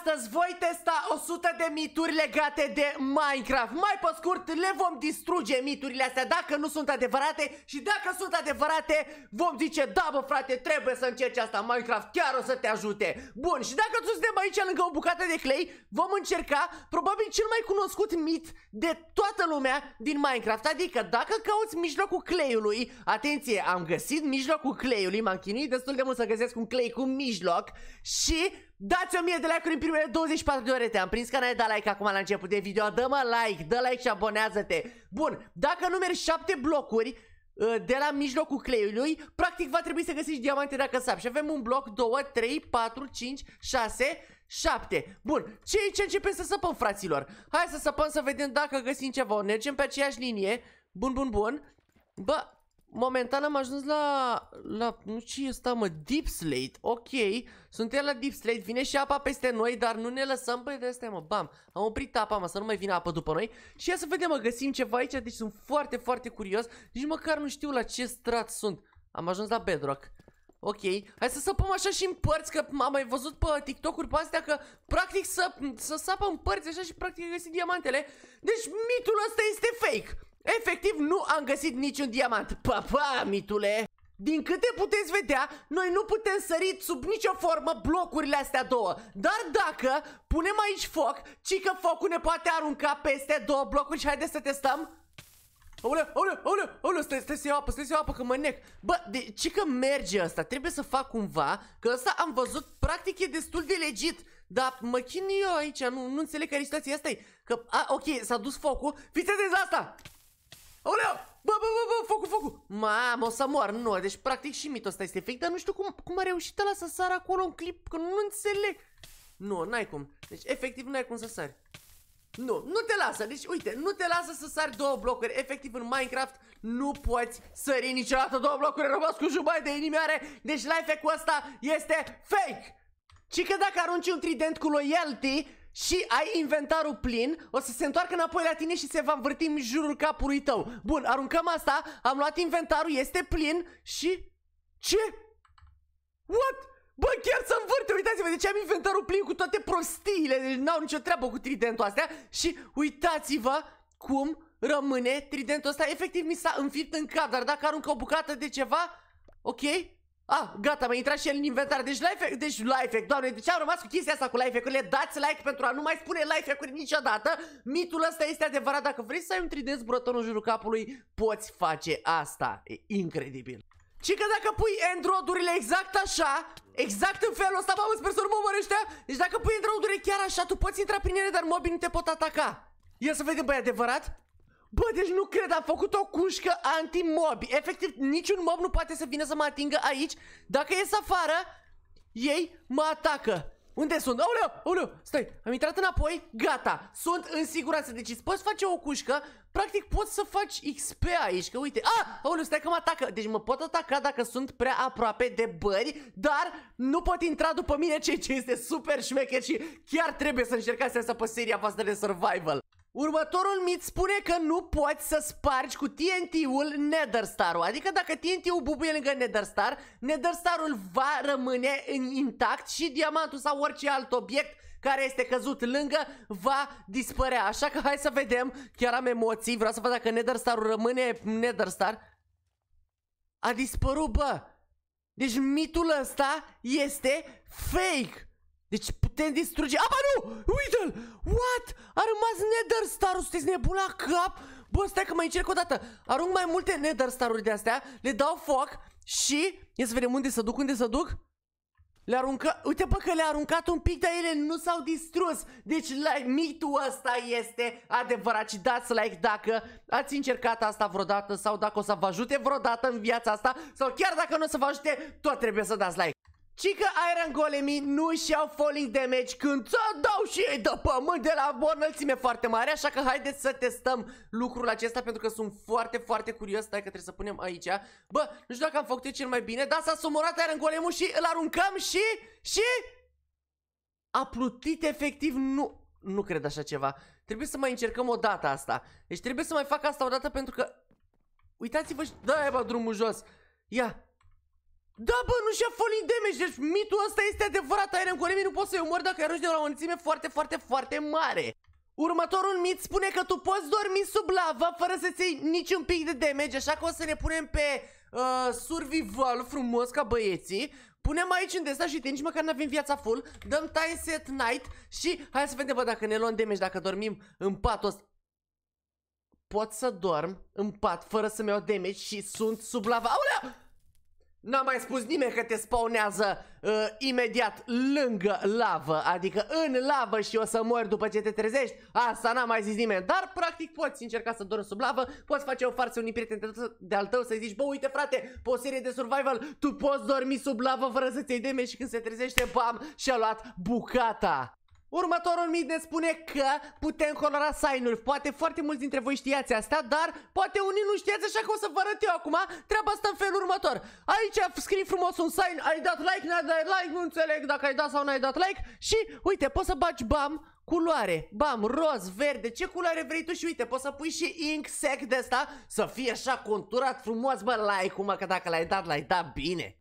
astăzi voi testa 100 de mituri legate de Minecraft. Mai pe scurt, le vom distruge miturile astea dacă nu sunt adevărate și dacă sunt adevărate, vom zice, da bă frate, trebuie să încerci asta, Minecraft chiar o să te ajute. Bun, și dacă suntem aici lângă o bucată de clay, vom încerca probabil cel mai cunoscut mit de toată lumea din Minecraft. Adică dacă cauți mijlocul cleiului, atenție, am găsit mijlocul cleiului, m-am chinuit destul de mult să găsesc un clay cu mijloc și Dați 1000 de like-uri în primele 24 de ore Te-am prins că n-ai dat like acum la început de video Dă-mă like, dă like și abonează-te Bun, dacă numeri 7 blocuri uh, de la mijlocul cleiului, practic va trebui să găsești diamante dacă sap Și avem un bloc, 2, 3, 4, 5, 6, 7. Bun, ce e ce începem să săpăm, fraților? Hai să săpăm să vedem dacă găsim ceva. Mergem pe aceeași linie. Bun, bun, bun. Bă, momentan am ajuns la, la nu ce asta mă, Deep Slate, ok, suntem la Deep Slate, vine și apa peste noi, dar nu ne lăsăm pe de astea, mă, bam, am oprit apa, mă, să nu mai vină apă după noi și ia să vedem, mă, găsim ceva aici, deci sunt foarte, foarte curios, nici măcar nu știu la ce strat sunt, am ajuns la Bedrock. Ok, hai să săpăm așa și în părți, că am mai văzut pe TikTok-uri pe astea că practic să, să sapă în părți așa și practic găsi diamantele. Deci mitul ăsta este fake. Efectiv, nu am găsit niciun diamant. Pa, pa, mitule! Din câte puteți vedea, noi nu putem sări sub nicio formă blocurile astea două. Dar dacă punem aici foc, ci că focul ne poate arunca peste două blocuri și haideți să testăm. Aoleu, aoleu, aoleu, aoleu, stai, stai să iau apă, stai să iau apă, că mă nec. Bă, de, ce că merge asta? Trebuie să fac cumva, că asta am văzut, practic e destul de legit. Dar mă chin eu aici, nu, nu înțeleg care situația asta e. Că, a, ok, s-a dus focul, fiți atenți la asta! Aoleu! Bă, bă, bă, bă, focul, focul! Mamă, o să mor, nu, deci practic și mitul ăsta este fake, dar nu știu cum, cum a reușit ăla să sară acolo un clip, că nu înțeleg. Nu, n-ai cum. Deci, efectiv, n-ai cum să sari. Nu, nu te lasă, deci uite, nu te lasă să sari două blocuri Efectiv în Minecraft nu poți sări niciodată două blocuri Rămas cu jumătate de inimioare Deci life ul ăsta este fake Și că dacă arunci un trident cu loyalty și ai inventarul plin, o să se întoarcă înapoi la tine și se va învârti în jurul capului tău. Bun, aruncăm asta, am luat inventarul, este plin și... Ce? What? Bă, chiar să învârte, uitați-vă, deci am inventarul plin cu toate prostiile, deci n-au nicio treabă cu tridentul astea și uitați-vă cum rămâne tridentul ăsta, efectiv mi s-a înfipt în cap, dar dacă aruncă o bucată de ceva, ok, Ah, gata, mi intrat și el în inventar. Deci life, deci life, doamne, de deci ce am rămas cu chestia asta cu life, urile Dați like pentru a nu mai spune life uri niciodată. Mitul ăsta este adevărat. Dacă vrei să ai un 3D în jurul capului, poți face asta. E incredibil. Și că dacă pui endrodurile exact așa, exact în felul ăsta, mamă, sper să nu mă mărește, deci dacă pui endrodurile chiar așa, tu poți intra prin ele, dar mobii nu te pot ataca. Ia să vedem, băi, adevărat? Bă, deci nu cred, a făcut o cușcă anti-mob. Efectiv, niciun mob nu poate să vină să mă atingă aici. Dacă ies afară, ei mă atacă. Unde sunt? Aoleu, aoleu, stai, am intrat înapoi, gata, sunt în siguranță Deci îți poți face o cușcă, practic poți să faci XP aici, că uite A, ah, aoleu, stai că mă atacă, deci mă pot ataca dacă sunt prea aproape de bări Dar nu pot intra după mine, ceea ce este super șmecher și chiar trebuie să încercați asta pe seria voastră de survival Următorul mit spune că nu poți să spargi cu TNT-ul Netherstar-ul. Adică dacă TNT-ul bubuie lângă Netherstar, Netherstar-ul va rămâne intact și diamantul sau orice alt obiect care este căzut lângă va dispărea. Așa că hai să vedem, chiar am emoții, vreau să văd dacă Netherstar-ul rămâne Netherstar. A dispărut, bă! Deci mitul ăsta este fake! Deci putem distruge... Aba nu! Uite-l! What? A rămas Nether Star-ul, sunteți nebun la cap? Bă, stai că mai încerc o dată. Arunc mai multe Nether Star-uri de astea, le dau foc și... Ia să vedem unde să duc, unde să duc. Le arunca... Uite bă că le-a aruncat un pic, dar ele nu s-au distrus. Deci like, mitul ăsta este adevărat și dați like dacă ați încercat asta vreodată sau dacă o să vă ajute vreodată în viața asta sau chiar dacă nu o să vă ajute, tot trebuie să dați like. Și că Iron Golemii nu și au falling damage când ți dau și ei de pământ de la o înălțime foarte mare Așa că haideți să testăm lucrul acesta pentru că sunt foarte, foarte curios Stai că trebuie să punem aici Bă, nu știu dacă am făcut cel mai bine, dar s-a sumorat Iron Golemul și îl aruncăm și... și... A plutit efectiv, nu... Nu cred așa ceva Trebuie să mai încercăm o dată asta Deci trebuie să mai fac asta o dată pentru că... Uitați-vă și... Da, e drumul jos Ia, da, bă, nu și-a falling damage, deci mitul ăsta este adevărat. Iron Golemii nu poți să-i omori dacă ajungi de la o înălțime foarte, foarte, foarte mare. Următorul mit spune că tu poți dormi sub lava fără să-ți iei niciun pic de damage, așa că o să ne punem pe uh, survival frumos ca băieții. Punem aici în desa și te nici măcar n-avem viața full. Dăm time set night și hai să vedem, bă, dacă ne luăm damage, dacă dormim în patul ăsta. Pot să dorm în pat fără să-mi iau damage și sunt sub lava. Aulea! N-a mai spus nimeni că te spawnează uh, imediat lângă lavă, adică în lavă și o să mori după ce te trezești, asta n-a mai zis nimeni, dar practic poți încerca să dormi sub lavă, poți face o farsă unui prieten de-al tău să-i zici, bă uite frate, pe o serie de survival, tu poți dormi sub lavă fără să te iei și când se trezește, bam, și-a luat bucata. Următorul mit ne spune că putem colora sign-uri. Poate foarte mulți dintre voi știați asta, dar poate unii nu știați, așa că o să vă arăt eu acum. Treaba asta în felul următor. Aici scrii frumos un sign, ai dat like, n-ai dat like, nu înțeleg dacă ai dat sau n-ai dat like. Și uite, poți să baci bam culoare, bam, roz, verde, ce culoare vrei tu și uite, poți să pui și ink sec de asta să fie așa conturat frumos, bă, like-ul, mă, că dacă l-ai dat, l-ai dat bine.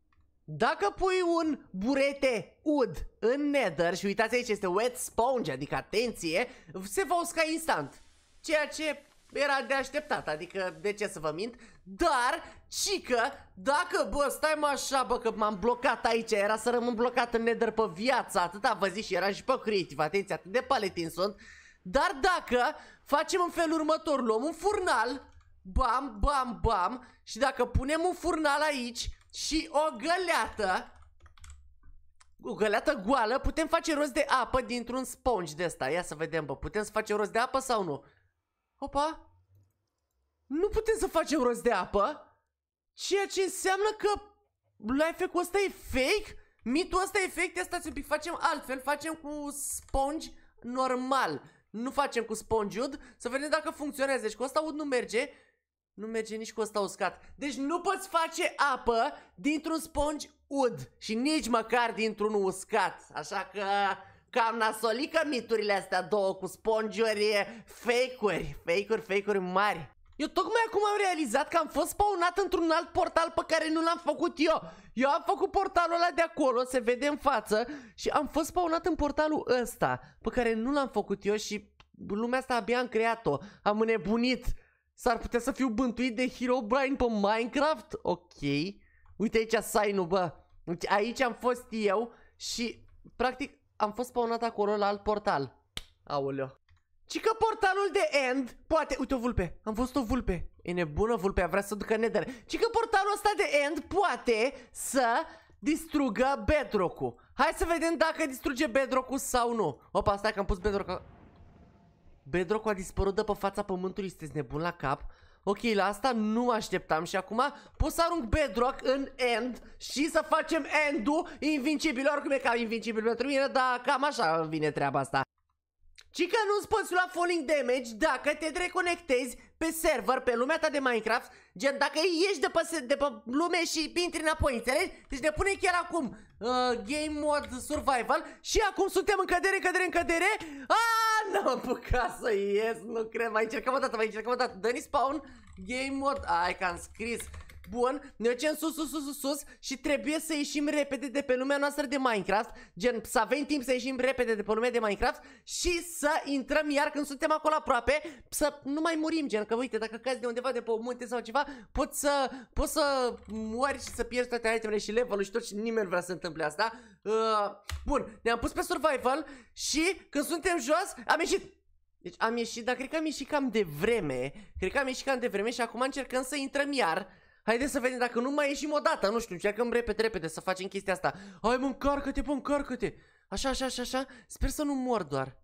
Dacă pui un burete ud în nether și uitați aici este wet sponge, adică atenție, se va usca instant. Ceea ce era de așteptat, adică de ce să vă mint, dar, cică, dacă, bă, stai mă așa, bă, că m-am blocat aici, era să rămân blocat în nether pe viața, atâta vă zic și era și pe creative, atenție, atât de paletin sunt, dar dacă facem în felul următor, luăm un furnal, bam, bam, bam, și dacă punem un furnal aici, și o găleată o găleată goală, putem face rost de apă dintr-un sponge de asta. Ia să vedem, bă, putem să facem rost de apă sau nu? Opa! Nu putem să facem rost de apă? Ceea ce înseamnă că life-ul ăsta e fake? Mitul ăsta e fake, asta un pic facem altfel, facem cu sponge normal. Nu facem cu sponge ud, să vedem dacă funcționează. Deci cu ăsta ud nu merge nu merge nici cu ăsta uscat. Deci nu poți face apă dintr-un sponge ud și nici măcar dintr-un uscat. Așa că cam nasolică miturile astea două cu spongiuri fake-uri, fake-uri, fake-uri mari. Eu tocmai acum am realizat că am fost spawnat într-un alt portal pe care nu l-am făcut eu. Eu am făcut portalul ăla de acolo, se vede în față și am fost spawnat în portalul ăsta pe care nu l-am făcut eu și lumea asta abia am creat-o. Am înnebunit. S-ar putea să fiu bântuit de Herobrine pe Minecraft? Ok. Uite aici sign-ul, bă. Aici am fost eu și, practic, am fost spawnat acolo la alt portal. Aoleo. Ci că portalul de end poate... Uite o vulpe, am văzut o vulpe. E nebună vulpea, vrea să ducă nether. Ci că portalul ăsta de end poate să distrugă bedrock-ul. Hai să vedem dacă distruge bedrock-ul sau nu. Opa, stai că am pus bedrock-ul... Bedrock a dispărut de pe fața pământului, sunteți nebun la cap? Ok, la asta nu mă așteptam și acum pot să arunc bedrock în end și să facem end-ul invincibil. Oricum e cam invincibil pentru mine, dar cam așa vine treaba asta. Ci că nu-ți poți lua falling damage dacă te reconectezi pe server, pe lumea ta de Minecraft, gen dacă ieși de pe, de pe lume și intri înapoi, înțelegi? Deci ne pune chiar acum uh, Game Mode Survival și acum suntem în cădere, în cădere, în cădere. Ah, n-am apucat să ies, nu cred, mai încercăm o dată, mai încercăm o dată. Dă-ni spawn, Game Mode, ah, ai că am scris Bun, ne ducem sus, sus, sus, sus, sus și trebuie să ieșim repede de pe lumea noastră de Minecraft. Gen, să avem timp să ieșim repede de pe lumea de Minecraft și să intrăm iar când suntem acolo aproape, să nu mai murim, gen, că uite, dacă cazi de undeva de pe o munte sau ceva, poți să, poți să mori și să pierzi toate itemele și level și tot și nimeni nu vrea să întâmple asta. Uh, bun, ne-am pus pe survival și când suntem jos, am ieșit. Deci am ieșit, dar cred că am ieșit cam de vreme. Cred că am ieșit cam de vreme și acum încercăm să intrăm iar. Haideți să vedem dacă nu mai ieșim odată, nu știu, încercăm repede, repede să facem chestia asta. Hai mă, încarcă-te, bă, încarcă-te. Așa, așa, așa, așa, sper să nu mor doar.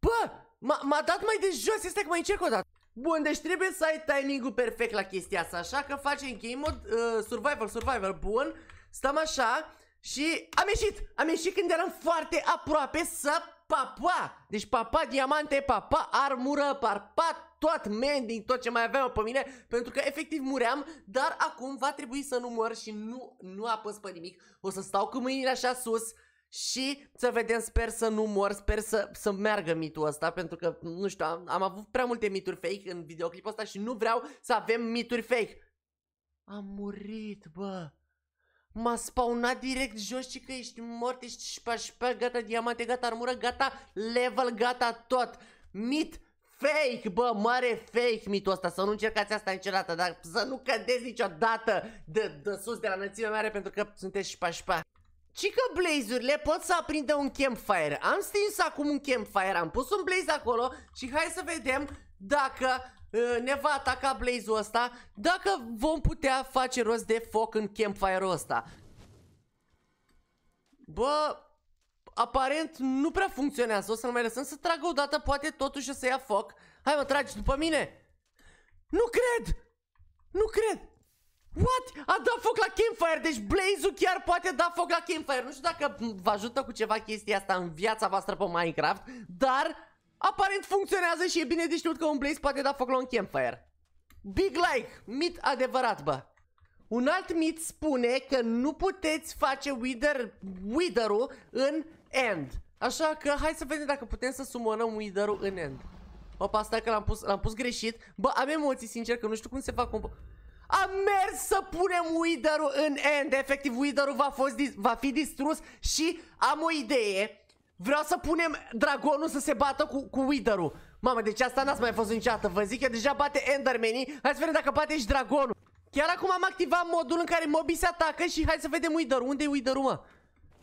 Bă, m-a dat mai de jos, este că mai încerc o dată. Bun, deci trebuie să ai timingul perfect la chestia asta, așa că facem game mod, uh, survival, survival, bun. Stăm așa și am ieșit, am ieșit când eram foarte aproape să papa. Deci papa, diamante, papa, armură, parpat, tot mending, tot ce mai aveam pe mine, pentru că efectiv muream, dar acum va trebui să nu mor și nu, nu apăs pe nimic. O să stau cu mâinile așa sus, și să vedem, sper să nu mor, sper să, să meargă mitul ăsta Pentru că, nu știu, am, am avut prea multe mituri fake în videoclipul ăsta și nu vreau să avem mituri fake Am murit, bă M-a spawnat direct jos și că ești mort, ești șpa, șpa, gata, diamante, gata, armură, gata, level, gata, tot Mit fake, bă, mare fake mitul ăsta, să nu încercați asta niciodată, dar să nu cădeți niciodată de, de sus, de la înălțime mare, pentru că sunteți șpa-șpa. Cică blazurile pot să aprindă un campfire. Am stins acum un campfire, am pus un blaze acolo și hai să vedem dacă uh, ne va ataca blaze-ul ăsta, dacă vom putea face rost de foc în campfire-ul ăsta. Bă, aparent nu prea funcționează. O să-l mai lăsăm să tragă o dată, poate totuși o să ia foc. Hai mă, tragi după mine! Nu cred! Nu cred! What? A dat foc la campfire, deci Blaze-ul chiar poate da foc la campfire. Nu știu dacă vă ajută cu ceva chestia asta în viața voastră pe Minecraft, dar aparent funcționează și e bine de știut că un Blaze poate da foc la un campfire. Big like, mit adevărat, bă. Un alt mit spune că nu puteți face wither, wither în end. Așa că hai să vedem dacă putem să sumonăm wither în end. Opa, asta că l-am pus, l-am pus greșit. Bă, am emoții, sincer, că nu știu cum se fac comp... Am mers să punem wither în end. Efectiv, wither va, fost va fi distrus și am o idee. Vreau să punem dragonul să se bată cu, cu wither-ul. Mamă, deci asta n-ați mai fost niciodată. Vă zic, că deja bate endermenii. Hai să vedem dacă bate și dragonul. Chiar acum am activat modul în care mobii se atacă și hai să vedem wither -ul. Unde e wither mă?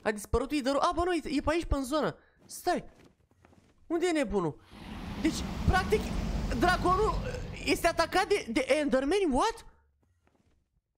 A dispărut liderul. A, bă, nu, e pe aici, pe în zonă. Stai. Unde e nebunul? Deci, practic, dragonul este atacat de, de Enderman, what?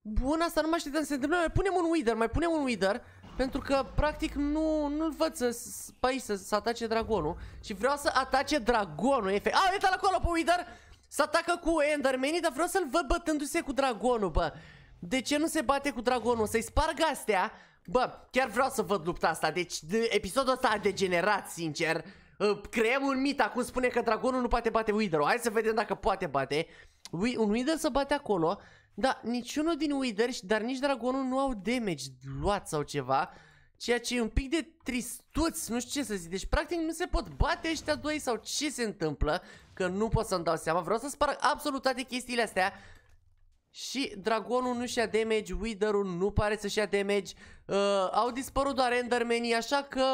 Bun, asta nu mai știu să se întâmple. Mai punem un Wither, mai punem un Wither. Pentru că, practic, nu, nu-l văd să, pe aici, să, să atace dragonul. Și vreau să atace dragonul, efect. A, uite-l acolo pe Wither! să atacă cu Enderman, dar vreau să-l văd bătându-se cu dragonul, bă. De ce nu se bate cu dragonul? Să-i sparg astea Bă, chiar vreau să văd lupta asta, deci de, episodul ăsta a degenerat, sincer. Uh, creăm un mit, acum spune că dragonul nu poate bate Wither-ul. Hai să vedem dacă poate bate. Ui, un Wither să bate acolo, dar niciunul din Wither, dar nici dragonul nu au damage luat sau ceva. Ceea ce e un pic de tristuț, nu știu ce să zic. Deci, practic, nu se pot bate ăștia doi sau ce se întâmplă, că nu pot să-mi dau seama. Vreau să sparg absolut toate chestiile astea. Și dragonul nu-și ia damage, Wither-ul nu pare să-și ia damage uh, Au dispărut doar Endermenii, așa că...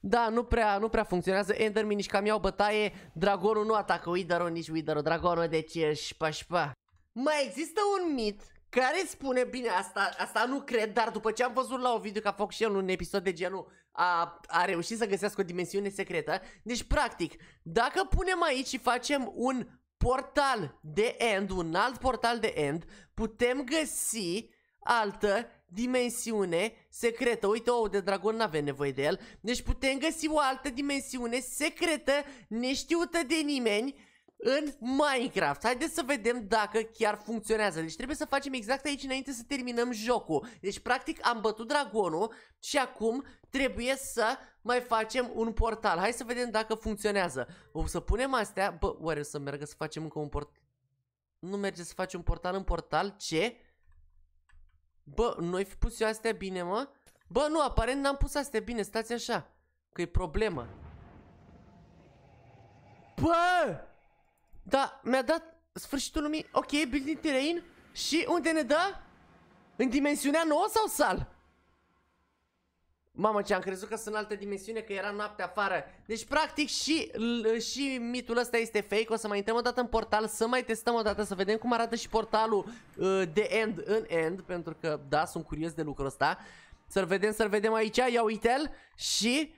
Da, nu prea, nu prea funcționează Endermenii și cam iau bătaie Dragonul nu atacă Wither-ul, nici Wither-ul Dragonul, deci pa, pa. Mai există un mit care spune, bine, asta, asta nu cred, dar după ce am văzut la o video că a făcut și el un episod de genul, a, a reușit să găsească o dimensiune secretă. Deci, practic, dacă punem aici și facem un portal de end, un alt portal de end, putem găsi altă dimensiune secretă. Uite, ou de dragon nu avem nevoie de el. Deci putem găsi o altă dimensiune secretă, neștiută de nimeni, în Minecraft. Haideți să vedem dacă chiar funcționează. Deci trebuie să facem exact aici înainte să terminăm jocul. Deci practic am bătut dragonul și acum trebuie să mai facem un portal. Hai să vedem dacă funcționează. O să punem astea. Bă, oare o să meargă să facem încă un portal? Nu merge să facem un portal în portal? Ce? Bă, noi fi pus eu astea bine, mă? Bă, nu, aparent n-am pus astea bine, stați așa. Că e problemă. Bă! Da, mi-a dat sfârșitul lumii. Ok, building terrain. Și unde ne dă? În dimensiunea nouă sau sal? Mamă, ce am crezut că sunt în altă dimensiune, că era noapte afară. Deci, practic, și, și mitul ăsta este fake. O să mai intrăm o dată în portal, să mai testăm o dată, să vedem cum arată și portalul uh, de end în end. Pentru că, da, sunt curios de lucrul ăsta. Să-l vedem, să-l vedem aici, ia uite-l. Și,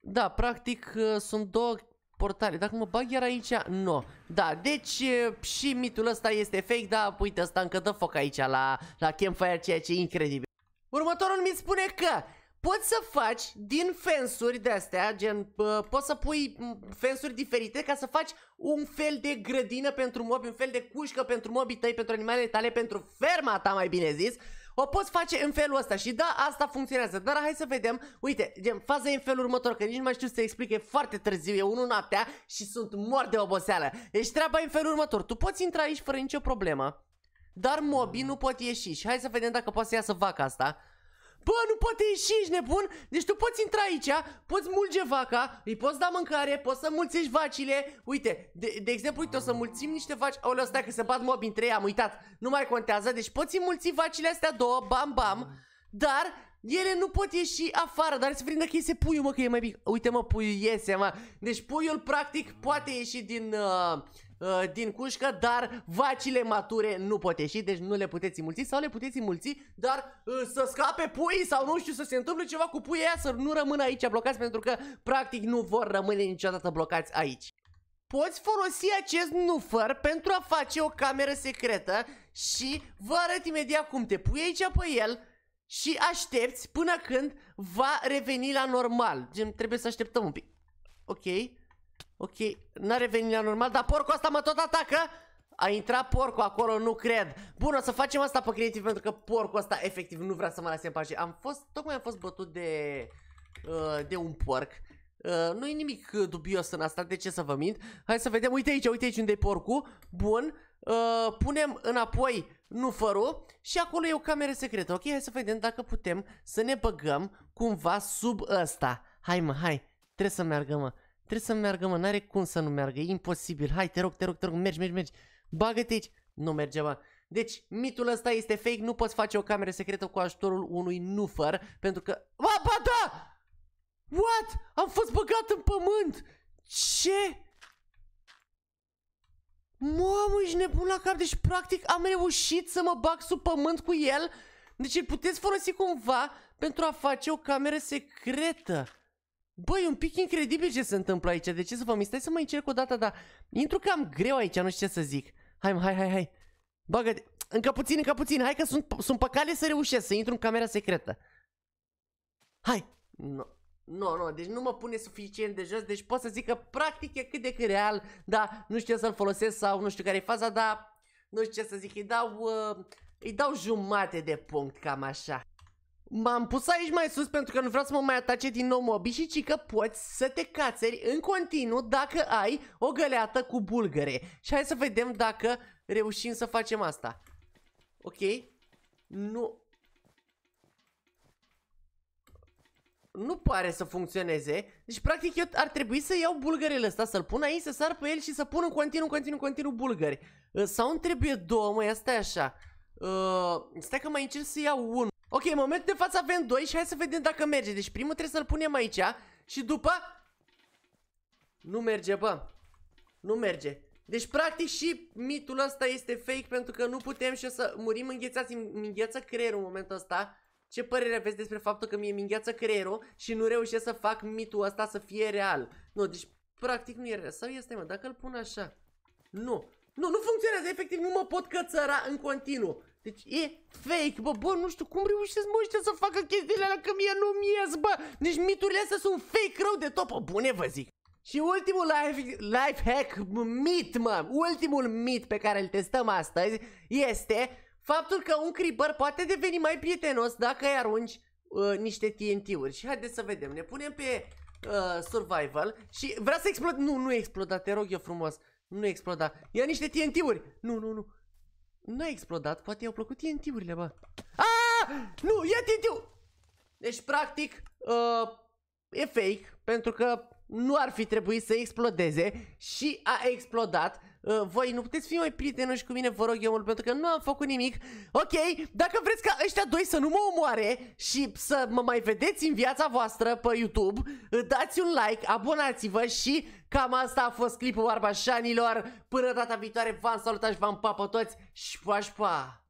da, practic, uh, sunt două portale. Dacă mă bag iar aici, nu. No. Da, deci și mitul ăsta este fake, dar uite, ăsta încă dă foc aici la, la campfire, ceea ce e incredibil. Următorul mi spune că poți să faci din fensuri de-astea, gen, uh, poți să pui fensuri diferite ca să faci un fel de grădină pentru mobi, un fel de cușcă pentru mobii tăi, pentru animalele tale, pentru ferma ta, mai bine zis, o poți face în felul ăsta și da, asta funcționează. Dar hai să vedem, uite, gen, faza e în felul următor, că nici nu mai știu să explic, e foarte târziu, e 1 noaptea și sunt mor de oboseală. Deci treaba e în felul următor, tu poți intra aici fără nicio problemă, dar mobii nu pot ieși și hai să vedem dacă poate să iasă vaca asta. Bă, nu poate ieși, ești nebun? Deci tu poți intra aici, poți mulge vaca, îi poți da mâncare, poți să mulțești vacile. Uite, de, de exemplu, uite, o să mulțim niște vaci. o stai că se bat mobi între ei, am uitat. Nu mai contează, deci poți mulți vacile astea două, bam, bam. Dar ele nu pot ieși afară, dar se prinde că iese puiul, mă, că e mai mic. Uite, mă, puiul iese, mă. Deci puiul, practic, poate ieși din, uh, Uh, din cușcă, dar vacile mature nu pot ieși, deci nu le puteți mulți sau le puteți mulți, dar uh, să scape pui sau nu știu să se întâmple ceva cu puii aia, să nu rămână aici blocați pentru că practic nu vor rămâne niciodată blocați aici. Poți folosi acest nufăr pentru a face o cameră secretă și vă arăt imediat cum te pui aici pe el și aștepți până când va reveni la normal. Gen, trebuie să așteptăm un pic. Ok. Ok, n-a revenit la normal, dar porcul asta mă tot atacă? A intrat porcul acolo, nu cred. Bun, o să facem asta pe creativ pentru că porcul asta efectiv nu vrea să mă lase în pace. Am fost, tocmai am fost bătut de, uh, de un porc. Uh, nu e nimic dubios în asta, de ce să vă mint. Hai să vedem, uite aici, uite aici unde e porcul. Bun, uh, punem înapoi nu fără și acolo e o cameră secretă. Ok, hai să vedem dacă putem să ne băgăm cumva sub ăsta. Hai mă, hai, trebuie să meargă mă. Trebuie să meargă, mă, n-are cum să nu meargă, e imposibil. Hai, te rog, te rog, te rog, mergi, mergi, mergi. Bagă-te aici. Nu merge, mă. Deci, mitul ăsta este fake, nu poți face o cameră secretă cu ajutorul unui nufăr, pentru că... Ba, ba, da! What? Am fost băgat în pământ! Ce? Mamă, ești nebun la cap, deci practic am reușit să mă bag sub pământ cu el. Deci îl puteți folosi cumva pentru a face o cameră secretă. Băi, un pic incredibil ce se întâmplă aici, de ce să vă mistai să mă încerc o dată, dar intru cam greu aici, nu știu ce să zic. Hai, hai, hai, hai. Bagă Încă puțin, încă puțin, hai că sunt, sunt pe cale să reușesc să intru în camera secretă. Hai. no. nu, no, nu, no. deci nu mă pune suficient de jos, deci pot să zic că practic e cât de cât real, dar nu știu să-l folosesc sau nu știu care e faza, dar nu știu ce să zic, îi dau, uh, îi dau jumate de punct, cam așa. M-am pus aici mai sus pentru că nu vreau să mă mai atace din nou mobi și ci că poți să te cațeri în continuu dacă ai o găleată cu bulgăre. Și hai să vedem dacă reușim să facem asta. Ok? Nu... Nu pare să funcționeze. Deci, practic, eu ar trebui să iau bulgărele ăsta, să-l pun aici, să sar pe el și să pun în continuu, continuu, continuu bulgări. Sau îmi trebuie două, măi, asta e așa. Uh, stai că mai încerc să iau unul. Ok, în momentul de față avem 2 și hai să vedem dacă merge. Deci primul trebuie să-l punem aici și după... Nu merge, bă. Nu merge. Deci, practic, și mitul ăsta este fake pentru că nu putem și o să murim înghețați, îngheață creierul în momentul ăsta. Ce părere aveți despre faptul că mi-e mi-e îngheață creierul și nu reușesc să fac mitul ăsta să fie real? Nu, deci, practic, nu e real. Sau este, mă, dacă îl pun așa. Nu. Nu, nu funcționează, efectiv, nu mă pot cățăra în continuu. Deci e fake, bă, bă, nu știu cum reușesc mă ăștia să facă chestiile alea că mie nu-mi ies, bă. Deci miturile astea sunt fake rău de top, bă, bune vă zic. Și ultimul life, life hack mit, mă, ultimul mit pe care îl testăm astăzi este faptul că un creeper poate deveni mai prietenos dacă îi arunci uh, niște TNT-uri. Și haideți să vedem, ne punem pe uh, survival și vreau să explod, nu, nu exploda, te rog eu frumos, nu exploda, ia niște TNT-uri, nu, nu, nu, nu a explodat, poate i-au plăcut TNT-urile, bă. Aaaa! Nu, ia tnt Deci, practic, uh, e fake, pentru că nu ar fi trebuit să explodeze și a explodat Ă, voi nu puteți fi mai prietenoși cu mine, vă rog eu mult, pentru că nu am făcut nimic. Ok, dacă vreți ca ăștia doi să nu mă omoare și să mă mai vedeți în viața voastră pe YouTube, dați un like, abonați-vă și cam asta a fost clipul Barbașanilor. Până data viitoare, v-am salutat și v-am papă toți și pa, și pa!